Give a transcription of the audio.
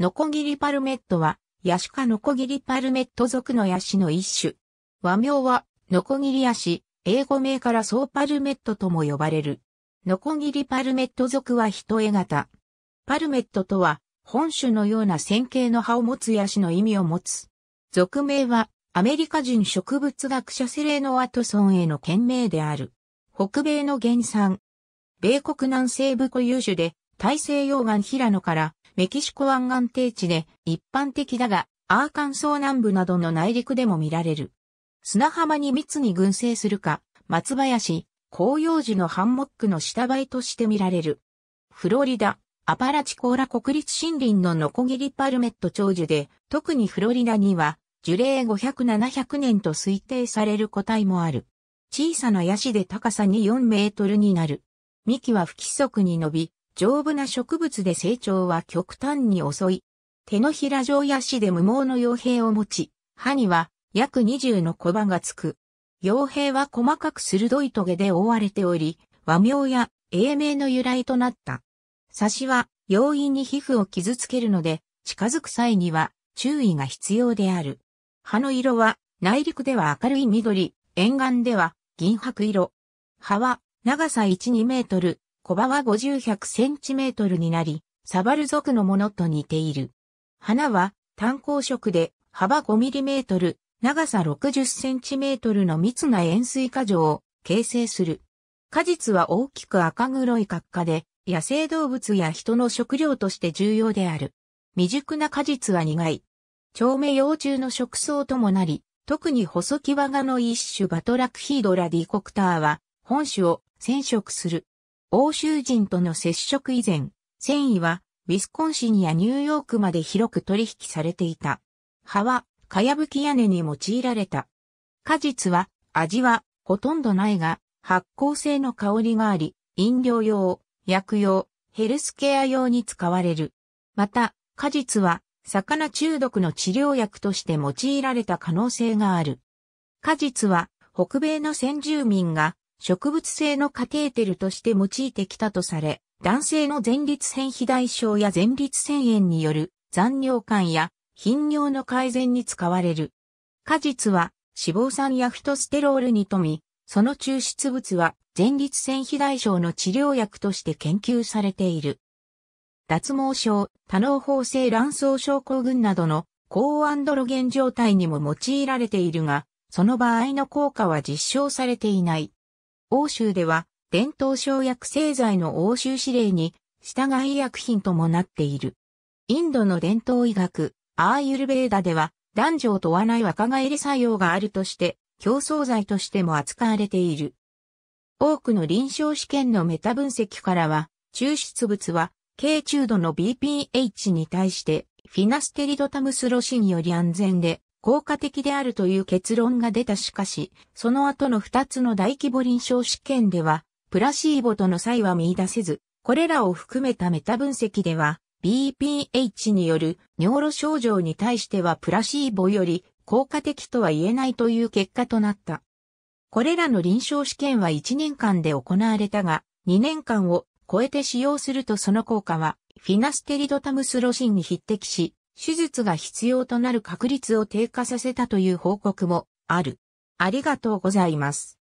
ノコギリパルメットは、ヤシ科ノコギリパルメット属のヤシの一種。和名は、ノコギリヤシ、英語名からソーパルメットとも呼ばれる。ノコギリパルメット属は人絵型。パルメットとは、本種のような線形の葉を持つヤシの意味を持つ。属名は、アメリカ人植物学者セレーノ・ワトソンへの県名である。北米の原産。米国南西部固有種で、大西洋岸平野からメキシコ湾岸低地で一般的だが、アーカンソー南部などの内陸でも見られる。砂浜に密に群生するか、松林、紅葉樹のハンモックの下映えとして見られる。フロリダ、アパラチコーラ国立森林のノコギリパルメット長寿で、特にフロリダには、樹齢500-700年と推定される個体もある。小さなヤシで高さに4メートルになる。幹は不規則に伸び、丈夫な植物で成長は極端に遅い。手のひら状や足で無毛の傭兵を持ち、歯には約20の小刃がつく。傭兵は細かく鋭い棘で覆われており、和名や英名の由来となった。刺しは容易に皮膚を傷つけるので、近づく際には注意が必要である。葉の色は内陸では明るい緑、沿岸では銀白色。葉は長さ1、2メートル、小葉は50、100センチメートルになり、サバル族のものと似ている。花は単光色で幅5ミリメートル、長さ60センチメートルの密な円錐果樹を形成する。果実は大きく赤黒い角化で、野生動物や人の食料として重要である。未熟な果実は苦い。長目幼虫の食草ともなり、特に細木和がの一種バトラクヒードラディコクターは、本種を染色する。欧州人との接触以前、繊維はウィスコンシンやニューヨークまで広く取引されていた。葉は、かやぶき屋根に用いられた。果実は、味は、ほとんどないが、発酵性の香りがあり、飲料用、薬用、ヘルスケア用に使われる。また、果実は、魚中毒の治療薬として用いられた可能性がある。果実は、北米の先住民が植物性のカテーテルとして用いてきたとされ、男性の前立腺肥大症や前立腺炎による残尿感や頻尿の改善に使われる。果実は脂肪酸やフトステロールに富み、その抽出物は前立腺肥大症の治療薬として研究されている。脱毛症、多能法性卵巣症候群などの高アンドロゲン状態にも用いられているが、その場合の効果は実証されていない。欧州では伝統生薬製剤の欧州指令に従い薬品ともなっている。インドの伝統医学、アーユルベーダでは男女を問わない若返り作用があるとして競争剤としても扱われている。多くの臨床試験のメタ分析からは抽出物は軽中度の BPH に対してフィナステリドタムスロシンより安全で効果的であるという結論が出たしかし、その後の2つの大規模臨床試験では、プラシーボとの差は見出せず、これらを含めたメタ分析では、BPH による尿路症状に対してはプラシーボより効果的とは言えないという結果となった。これらの臨床試験は1年間で行われたが、2年間を超えて使用するとその効果はフィナステリドタムスロシンに匹敵し、手術が必要となる確率を低下させたという報告もある。ありがとうございます。